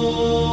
Oh.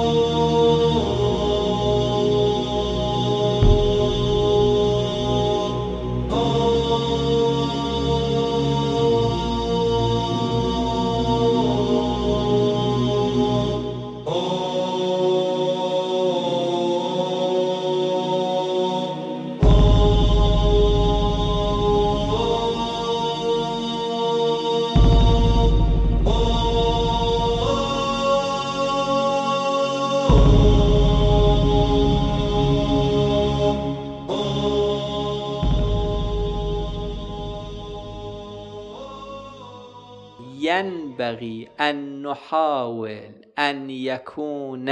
ينبغي أن نحاول أن يكون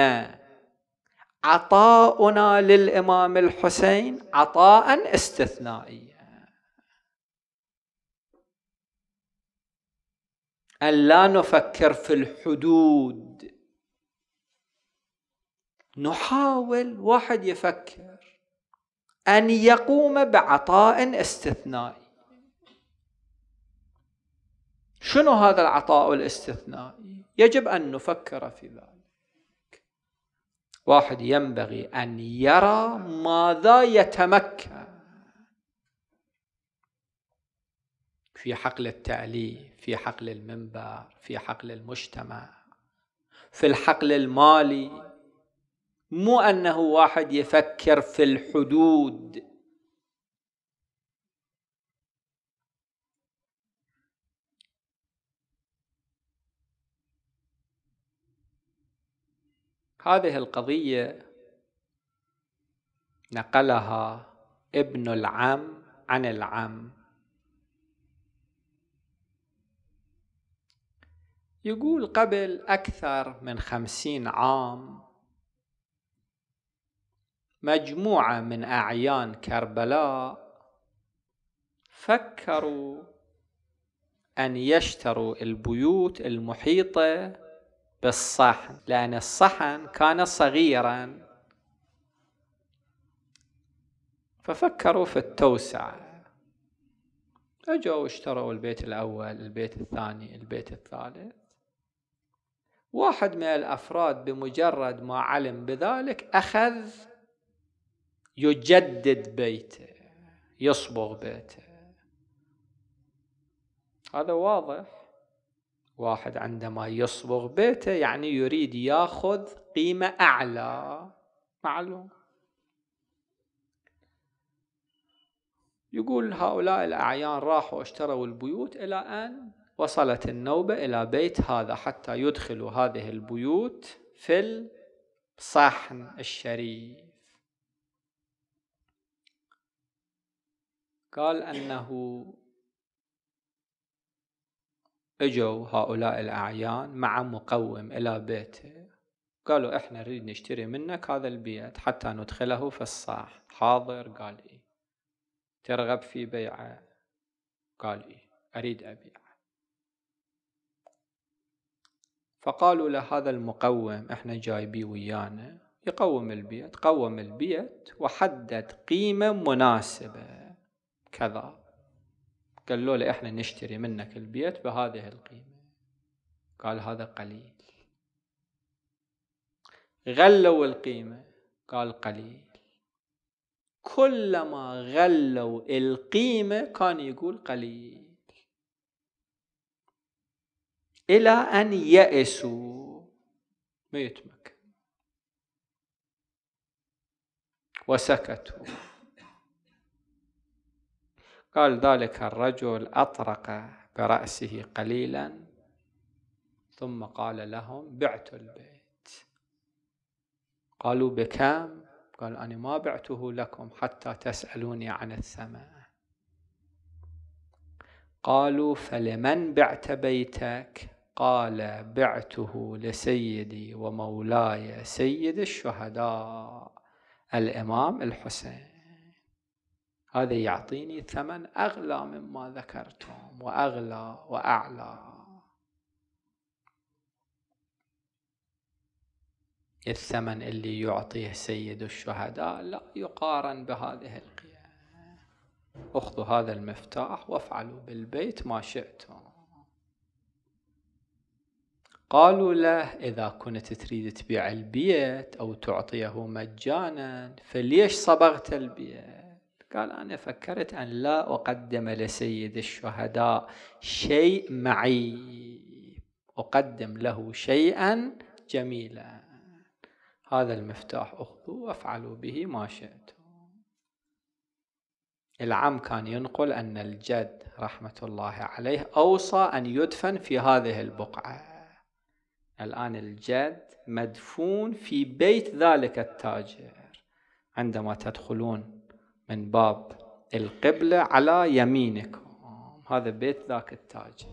عطاؤنا للإمام الحسين عطاء استثنائيا أن لا نفكر في الحدود نحاول واحد يفكر أن يقوم بعطاء استثنائي شنو هذا العطاء الاستثنائي يجب أن نفكر في ذلك واحد ينبغي أن يرى ماذا يتمكن في حقل التأليف في حقل المنبر في حقل المجتمع في الحقل المالي مو أنه واحد يفكر في الحدود هذه القضية نقلها ابن العم عن العم يقول قبل أكثر من خمسين عام مجموعة من أعيان كربلاء فكروا أن يشتروا البيوت المحيطة بالصحن لأن الصحن كان صغيرا ففكروا في التوسعة أجوا واشتروا البيت الأول البيت الثاني البيت الثالث واحد من الأفراد بمجرد ما علم بذلك أخذ يجدد بيته يصبغ بيته هذا واضح واحد عندما يصبغ بيته يعني يريد ياخذ قيمة أعلى معلوم يقول هؤلاء الأعيان راحوا اشتروا البيوت إلى أن وصلت النوبة إلى بيت هذا حتى يدخلوا هذه البيوت في الصحن الشريف قال أنه اجوا هؤلاء الأعيان مع مقوم إلى بيته قالوا احنا نريد نشتري منك هذا البيت حتى ندخله في الصح حاضر قال إيه ترغب في بيعه قال إيه أريد أبيعه فقالوا له هذا المقوم احنا جايبيه ويانا يقوم البيت قوم البيت وحدد قيمة مناسبة كذا قال له احنا نشتري منك البيت بهذه القيمة قال هذا قليل غلوا القيمة قال قليل كلما غلوا القيمة كان يقول قليل إلى أن يأسوا ما يتمكن وسكتوا قال ذلك الرجل أطرق برأسه قليلا ثم قال لهم بعت البيت قالوا بكم قال أنا ما بعته لكم حتى تسألوني عن الثمن قالوا فلمن بعت بيتك قال بعته لسيدي ومولاي سيد الشهداء الإمام الحسين هذا يعطيني ثمن أغلى مما ذكرتم وأغلى وأعلى الثمن اللي يعطيه سيد الشهداء لا يقارن بهذه القيم اخذوا هذا المفتاح وافعلوا بالبيت ما شئتم قالوا له إذا كنت تريد تبيع البيت أو تعطيه مجانا فليش صبغت البيت قال أنا فكرت أن لا أقدم لسيد الشهداء شيء معي أقدم له شيئا جميلا هذا المفتاح أخذوا وافعلوا به ما شئتم العم كان ينقل أن الجد رحمة الله عليه أوصى أن يدفن في هذه البقعة الآن الجد مدفون في بيت ذلك التاجر عندما تدخلون من باب القبلة على يمينك هذا بيت ذاك التاج